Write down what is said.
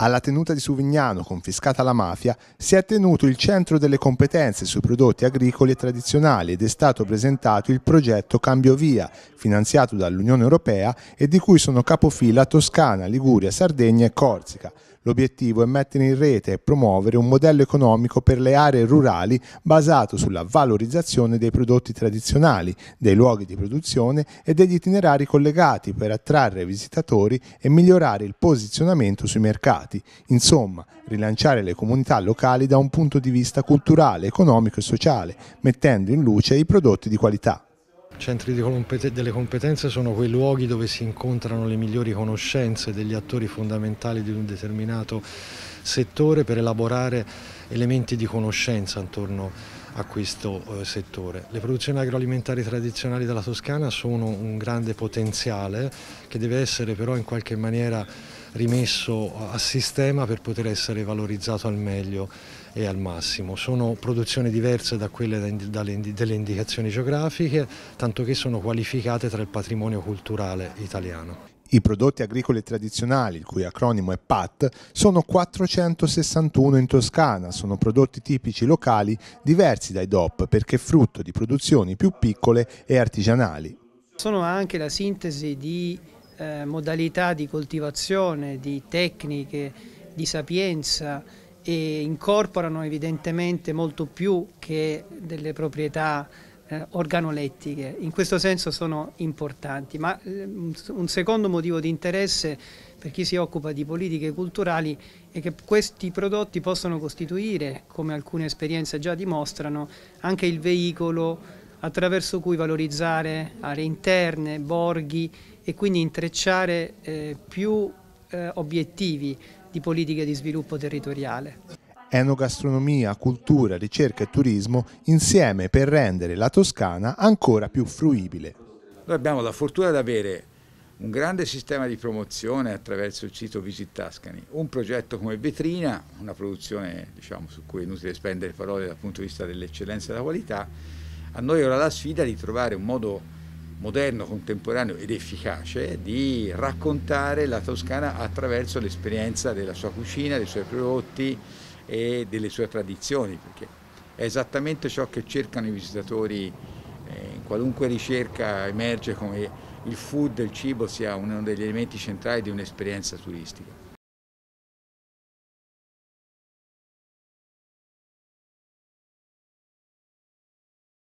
alla tenuta di Suvignano confiscata alla mafia, si è tenuto il centro delle competenze sui prodotti agricoli e tradizionali ed è stato presentato il progetto Cambio Via, finanziato dall'Unione Europea e di cui sono capofila Toscana, Liguria, Sardegna e Corsica. L'obiettivo è mettere in rete e promuovere un modello economico per le aree rurali basato sulla valorizzazione dei prodotti tradizionali, dei luoghi di produzione e degli itinerari collegati per attrarre visitatori e migliorare il posizionamento sui mercati. Insomma, rilanciare le comunità locali da un punto di vista culturale, economico e sociale, mettendo in luce i prodotti di qualità centri delle competenze sono quei luoghi dove si incontrano le migliori conoscenze degli attori fondamentali di un determinato settore per elaborare elementi di conoscenza intorno a questo eh, settore. Le produzioni agroalimentari tradizionali della Toscana sono un grande potenziale che deve essere però in qualche maniera rimesso a sistema per poter essere valorizzato al meglio e al massimo. Sono produzioni diverse da quelle delle indicazioni geografiche, tanto che sono qualificate tra il patrimonio culturale italiano. I prodotti agricoli tradizionali, il cui acronimo è PAT, sono 461 in Toscana, sono prodotti tipici locali diversi dai DOP perché frutto di produzioni più piccole e artigianali. Sono anche la sintesi di eh, modalità di coltivazione, di tecniche, di sapienza e incorporano evidentemente molto più che delle proprietà eh, organolettiche. In questo senso sono importanti, ma eh, un secondo motivo di interesse per chi si occupa di politiche culturali è che questi prodotti possono costituire, come alcune esperienze già dimostrano, anche il veicolo attraverso cui valorizzare aree interne, borghi e quindi intrecciare eh, più eh, obiettivi di politica di sviluppo territoriale enogastronomia, cultura, ricerca e turismo insieme per rendere la Toscana ancora più fruibile. Noi abbiamo la fortuna di avere un grande sistema di promozione attraverso il sito Visit Tuscany, un progetto come Vetrina, una produzione diciamo, su cui è inutile spendere parole dal punto di vista dell'eccellenza e della qualità, a noi ora la sfida di trovare un modo moderno, contemporaneo ed efficace di raccontare la Toscana attraverso l'esperienza della sua cucina, dei suoi prodotti, e delle sue tradizioni, perché è esattamente ciò che cercano i visitatori eh, in qualunque ricerca emerge come il food, il cibo sia uno degli elementi centrali di un'esperienza turistica.